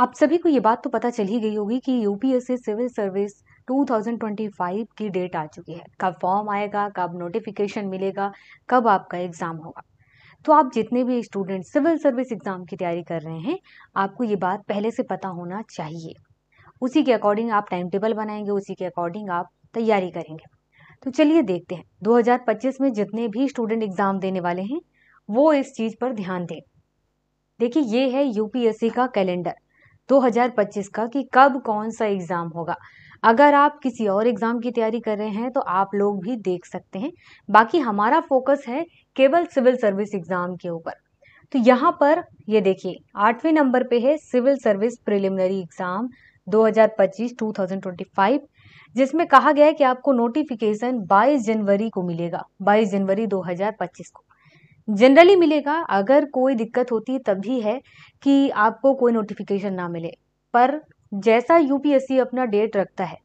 आप सभी को ये बात तो पता चली गई होगी कि यूपीएससी सिविल सर्विस 2025 की डेट आ चुकी है कब फॉर्म आएगा कब नोटिफिकेशन मिलेगा कब आपका एग्ज़ाम होगा तो आप जितने भी स्टूडेंट सिविल सर्विस एग्ज़ाम की तैयारी कर रहे हैं आपको ये बात पहले से पता होना चाहिए उसी के अकॉर्डिंग आप टाइम टेबल बनाएंगे उसी के अकॉर्डिंग आप तैयारी करेंगे तो चलिए देखते हैं 2025 में जितने भी स्टूडेंट एग्ज़ाम देने वाले हैं वो इस चीज़ पर ध्यान दें देखिए ये है यूपीएससी का कैलेंडर 2025 का कि कब कौन सा एग्ज़ाम होगा अगर आप किसी और एग्ज़ाम की तैयारी कर रहे हैं तो आप लोग भी देख सकते हैं बाकी हमारा फोकस है केवल सिविल सर्विस एग्ज़ाम के ऊपर तो यहाँ पर ये देखिए आठवें नंबर पे है सिविल सर्विस प्रिलिमिनरी एग्ज़ाम 2025 2025 जिसमें कहा गया है कि आपको नोटिफिकेशन 22 जनवरी को मिलेगा 22 जनवरी 2025 को जनरली मिलेगा अगर कोई दिक्कत होती तभी है कि आपको कोई नोटिफिकेशन ना मिले पर जैसा यूपीएससी अपना डेट रखता है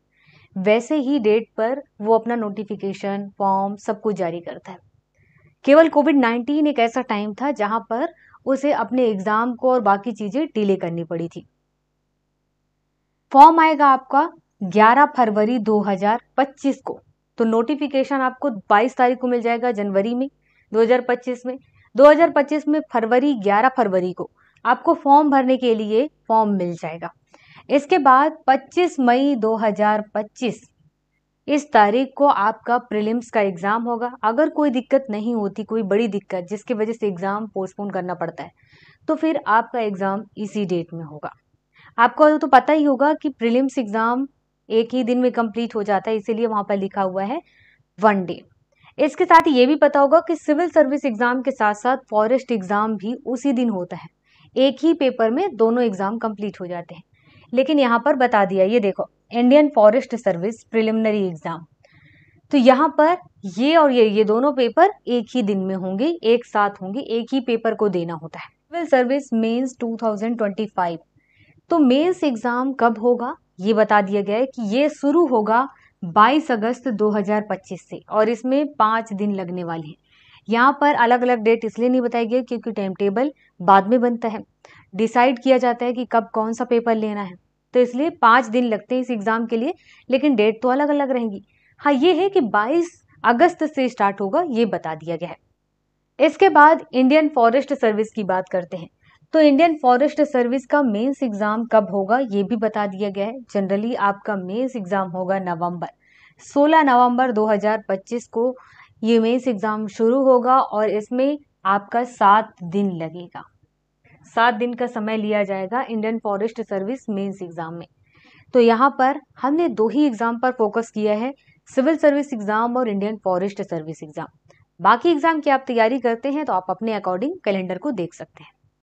वैसे ही डेट पर वो अपना नोटिफिकेशन फॉर्म सब कुछ जारी करता है केवल कोविड नाइन्टीन एक ऐसा टाइम था जहां पर उसे अपने एग्जाम को और बाकी चीजें डिले करनी पड़ी थी फॉर्म आएगा आपका 11 फरवरी 2025 को तो नोटिफिकेशन आपको 22 तारीख को मिल जाएगा जनवरी में 2025 में 2025 में फरवरी 11 फरवरी को आपको फॉर्म भरने के लिए फॉर्म मिल जाएगा इसके बाद 25 मई 2025 इस तारीख को आपका प्रीलिम्स का एग्ज़ाम होगा अगर कोई दिक्कत नहीं होती कोई बड़ी दिक्कत जिसकी वजह से एग्ज़ाम पोस्टपोन करना पड़ता है तो फिर आपका एग्ज़ाम इसी डेट में होगा आपको तो पता ही होगा कि प्रिलिम्स एग्ज़ाम एक ही दिन में कंप्लीट हो जाता है इसीलिए वहां पर लिखा हुआ है वन डे इसके साथ ये भी पता होगा कि सिविल सर्विस एग्ज़ाम के साथ साथ फॉरेस्ट एग्ज़ाम भी उसी दिन होता है एक ही पेपर में दोनों एग्ज़ाम कंप्लीट हो जाते हैं लेकिन यहाँ पर बता दिया ये देखो Indian forest service preliminary exam तो यहाँ पर ये और ये ये दोनों पेपर एक ही दिन में होंगे एक साथ होंगे एक ही पेपर को देना होता है सिविल सर्विस मेन्स 2025 तो मेन्स एग्ज़ाम कब होगा ये बता दिया गया है कि ये शुरू होगा 22 अगस्त 2025 से और इसमें पाँच दिन लगने वाले हैं यहाँ पर अलग अलग डेट इसलिए नहीं बताई गई क्योंकि टाइम टेबल बाद में बनता है डिसाइड किया जाता है कि कब कौन सा पेपर लेना है तो इसलिए पाँच दिन लगते हैं इस एग्ज़ाम के लिए लेकिन डेट तो अलग अलग रहेंगी हाँ ये है कि 22 अगस्त से स्टार्ट होगा ये बता दिया गया है इसके बाद इंडियन फॉरेस्ट सर्विस की बात करते हैं तो इंडियन फॉरेस्ट सर्विस का मेंस एग्ज़ाम कब होगा ये भी बता दिया गया है जनरली आपका मेंस एग्ज़ाम होगा नवंबर 16 नवंबर 2025 को ये मेंस एग्ज़ाम शुरू होगा और इसमें आपका सात दिन लगेगा सात दिन का समय लिया जाएगा Indian forest service mains exam में तो यहाँ पर हमने दो ही एग्ज़ाम पर फोकस किया है सिविल सर्विस एग्ज़ाम और इंडियन फॉरेस्ट सर्विस एग्ज़ाम बाकी एग्ज़ाम की आप तैयारी करते हैं तो आप अपने अकॉर्डिंग कैलेंडर को देख सकते हैं